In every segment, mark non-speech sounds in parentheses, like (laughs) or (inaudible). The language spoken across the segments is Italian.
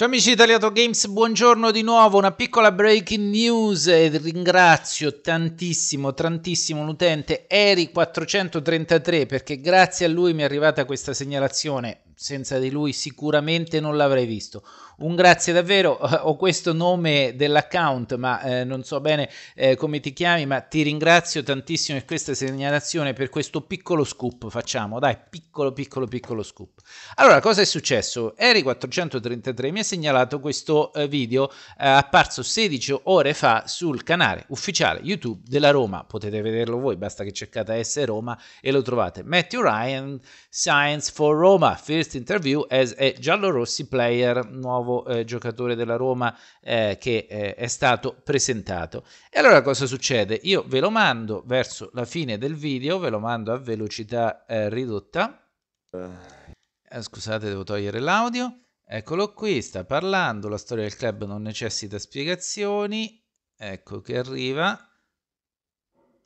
Ciao amici Italiato Games, buongiorno di nuovo, una piccola breaking news e ringrazio tantissimo, tantissimo l'utente Eri433 perché grazie a lui mi è arrivata questa segnalazione senza di lui sicuramente non l'avrei visto. Un grazie davvero, (laughs) ho questo nome dell'account, ma eh, non so bene eh, come ti chiami, ma ti ringrazio tantissimo per questa segnalazione, per questo piccolo scoop, facciamo, dai, piccolo, piccolo, piccolo scoop. Allora, cosa è successo? Eri433 mi ha segnalato questo eh, video eh, apparso 16 ore fa sul canale ufficiale YouTube della Roma, potete vederlo voi, basta che cercate S Roma e lo trovate. Matthew Ryan, Science for Roma, First first interview as a giallorossi player, nuovo eh, giocatore della Roma eh, che eh, è stato presentato. E allora cosa succede? Io ve lo mando verso la fine del video, ve lo mando a velocità eh, ridotta. Eh, scusate, devo togliere l'audio. Eccolo qui, sta parlando, la storia del club non necessita spiegazioni. Ecco che arriva.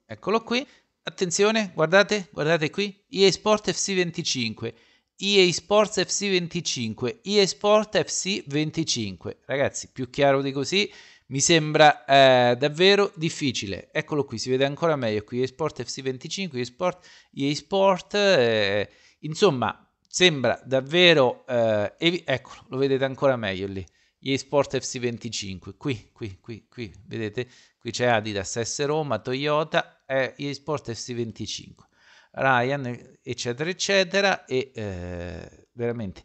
Eccolo qui. Attenzione, guardate, guardate qui, EA Sport FC 25. EA Sports FC 25, EA Sport FC 25. Ragazzi, più chiaro di così mi sembra eh, davvero difficile. Eccolo qui, si vede ancora meglio qui EA Sport FC 25, EA Sport, EA Sport eh, insomma, sembra davvero eh, evi- eccolo, lo vedete ancora meglio lì. EA Sport FC 25, qui, qui, qui, qui, vedete? Qui c'è Adidas, S Roma, Toyota, eh, EA Sport FC 25. Ryan, eccetera, eccetera, e eh, veramente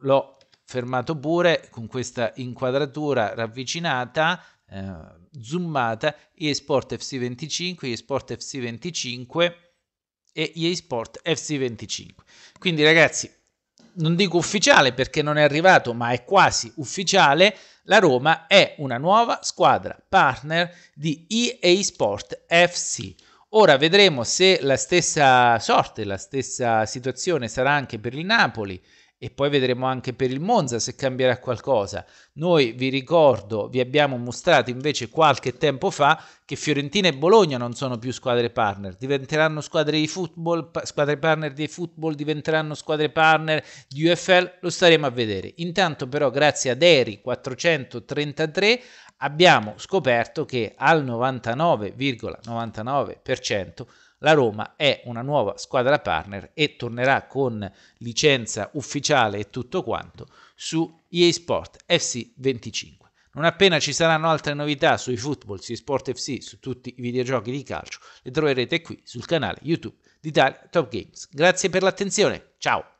l'ho fermato pure con questa inquadratura ravvicinata, eh, zoomata, EA Sport FC25, EA Sport FC25 e EA Sport FC25. Quindi ragazzi, non dico ufficiale perché non è arrivato, ma è quasi ufficiale, la Roma è una nuova squadra partner di EA Sport FC. Ora vedremo se la stessa sorte, la stessa situazione sarà anche per il Napoli e poi vedremo anche per il Monza se cambierà qualcosa. Noi vi ricordo, vi abbiamo mostrato invece qualche tempo fa che Fiorentina e Bologna non sono più squadre partner, diventeranno squadre di football, squadre partner di football, diventeranno squadre partner di UFL, lo staremo a vedere. Intanto però grazie ad Eri 433 abbiamo scoperto che al 99,99% la Roma è una nuova squadra partner e tornerà con licenza ufficiale e tutto quanto su EA Sport FC 25. Non appena ci saranno altre novità sui football, su Sport FC, su tutti i videogiochi di calcio, le troverete qui sul canale YouTube di Italia Top Games. Grazie per l'attenzione, ciao!